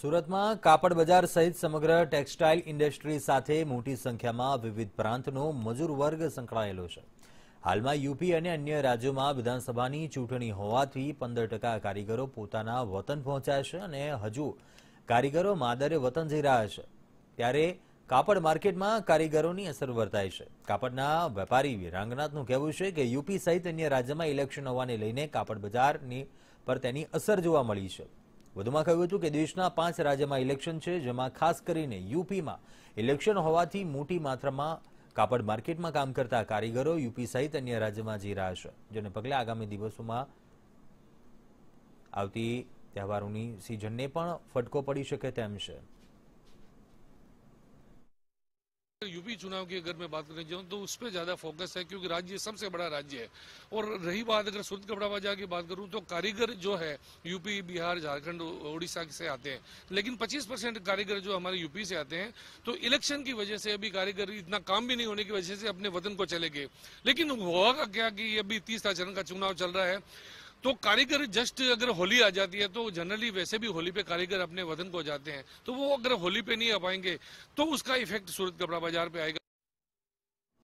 સુરતમાં કાપડ બજાર સહિત સમગ્ર ટેક્સટાઇલ ઇન્ડસ્ટ્રી સાથે મોટી સંખ્યામાં વિવિધ પ્રાંતનો મજૂર વર્ગ સંકળાયેલો છે હાલમાં યુપી અને અન્ય રાજ્યોમાં વિધાનસભાની ચૂંટણી હોવાથી પંદર ટકા કારીગરો પોતાના વતન પહોંચ્યા છે અને હજુ કારીગરો માદરે વતન જઈ રહ્યા છે ત્યારે કાપડ માર્કેટમાં કારીગરોની અસર વર્તાય છે કાપડના વેપારી રંગનાથનું કહેવું છે કે યુપી સહિત અન્ય રાજ્યમાં ઇલેક્શન હોવાને લઈને કાપડ બજારની પર તેની અસર જોવા મળી છે વધુમાં કહ્યું હતું કે દેશના પાંચ રાજ્યમાં ઇલેક્શન છે જેમાં ખાસ કરીને યુપીમાં ઇલેક્શન હોવાથી મોટી માત્રામાં કાપડ માર્કેટમાં કામ કરતા કારીગરો યુપી સહિત અન્ય રાજ્યમાં જઈ રહ્યા છે જેને પગલે આગામી દિવસોમાં આવતી તહેવારોની સિઝનને પણ ફટકો પડી શકે તેમ છે यूपी चुनाव की अगर मैं बात करने जाऊँ तो उस पर ज्यादा फोकस है क्योंकि राज्य सबसे बड़ा राज्य है और रही बात अगर सुरत कपड़ा बाजार की बात करूँ तो कारीगर जो है यूपी बिहार झारखंड उड़ीसा से आते हैं लेकिन 25 परसेंट कारीगर जो हमारे यूपी से आते हैं तो इलेक्शन की वजह से अभी कारीगर इतना काम भी नहीं होने की वजह से अपने वतन को चले गए लेकिन हुआ क्या कि अभी तीसरा चरण का चुनाव चल रहा है तो कारीगर जस्ट अगर होली आ जाती है तो जनरली वैसे भी होली पे कारीगर अपने वजन को जाते हैं तो वो अगर होली पे नहीं आ पाएंगे तो उसका इफेक्ट सूरत कपड़ा बाजार पे आएगा